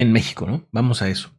en México, ¿no? Vamos a eso.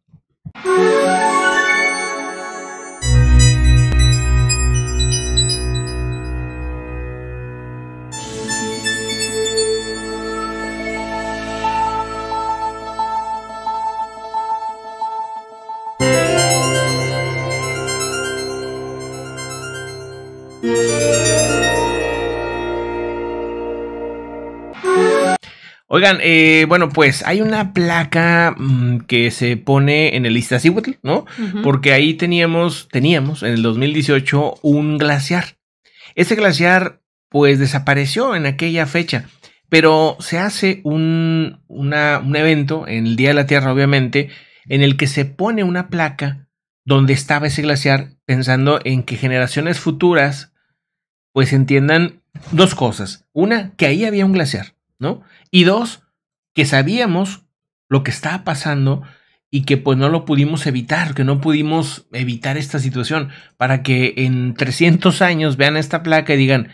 Oigan, eh, bueno, pues hay una placa mm, que se pone en el Iztaccíhuatl, ¿no? Porque ahí teníamos, teníamos en el 2018 un glaciar. Ese glaciar, pues desapareció en aquella fecha, pero se hace un, un evento en el Día de la Tierra, obviamente, en el que se pone una placa donde estaba ese glaciar, pensando en que generaciones futuras, pues entiendan dos cosas. Una, que ahí había un glaciar. ¿no? Y dos, que sabíamos lo que estaba pasando y que pues no lo pudimos evitar, que no pudimos evitar esta situación, para que en 300 años vean esta placa y digan,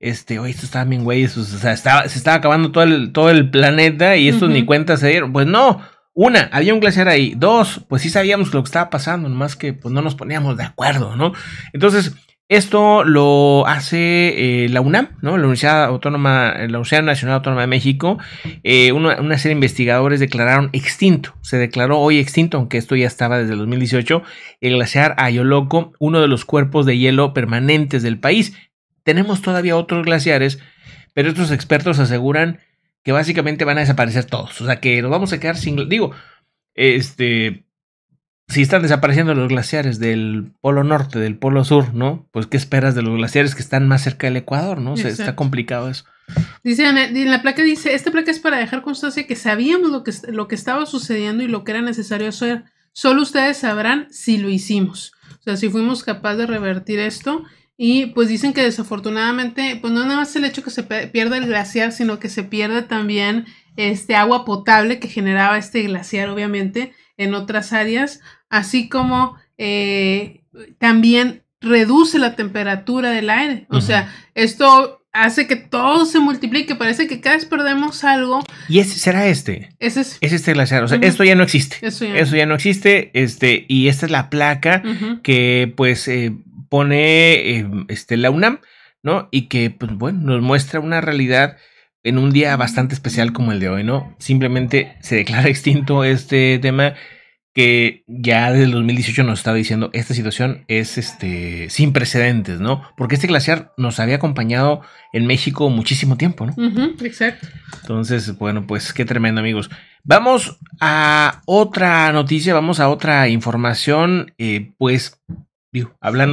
este, oye, esto estaba bien güey, se estaba acabando todo el, todo el planeta y esto ni cuenta se dieron. Pues no, una, había un glaciar ahí, dos, pues sí sabíamos lo que estaba pasando, nomás que pues no nos poníamos de acuerdo, ¿no? Entonces, esto lo hace eh, la UNAM, ¿no? la Universidad Autónoma, la Universidad Nacional Autónoma de México. Eh, una, una, serie de investigadores declararon extinto, se declaró hoy extinto, aunque esto ya estaba desde el 2018, el glaciar Ayoloco, uno de los cuerpos de hielo permanentes del país. Tenemos todavía otros glaciares, pero estos expertos aseguran que básicamente van a desaparecer todos. O sea que nos vamos a quedar sin. Digo, este si están desapareciendo los glaciares del polo norte, del polo sur, ¿no? Pues, ¿qué esperas de los glaciares que están más cerca del Ecuador, ¿no? O está complicado eso. Dice, en la placa dice, esta placa es para dejar constancia que sabíamos lo que, lo que estaba sucediendo y lo que era necesario hacer. Solo ustedes sabrán si lo hicimos. O sea, si fuimos capaces de revertir esto. Y pues dicen que desafortunadamente, pues no nada más el hecho que se pierda el glaciar, sino que se pierda también este agua potable que generaba este glaciar, obviamente, en otras áreas, así como eh, también reduce la temperatura del aire. O sea, esto hace que todo se multiplique. Parece que cada vez perdemos algo. ¿Y ese será este? Ese es. Es este glaciar. O sea, esto ya no existe. Eso ya, no. existe. Este, y esta es la placa que pues eh, pone eh, este, la UNAM, ¿no? Y que, pues bueno, nos muestra una realidad en un día bastante especial como el de hoy, ¿no? Simplemente se declara extinto este tema que ya desde el 2018 nos estaba diciendo esta situación es este, sin precedentes, ¿no? Porque este glaciar nos había acompañado en México muchísimo tiempo, ¿no? exacto. Entonces, bueno, pues qué tremendo amigos. Vamos a otra noticia, vamos a otra información, eh, pues, hablando...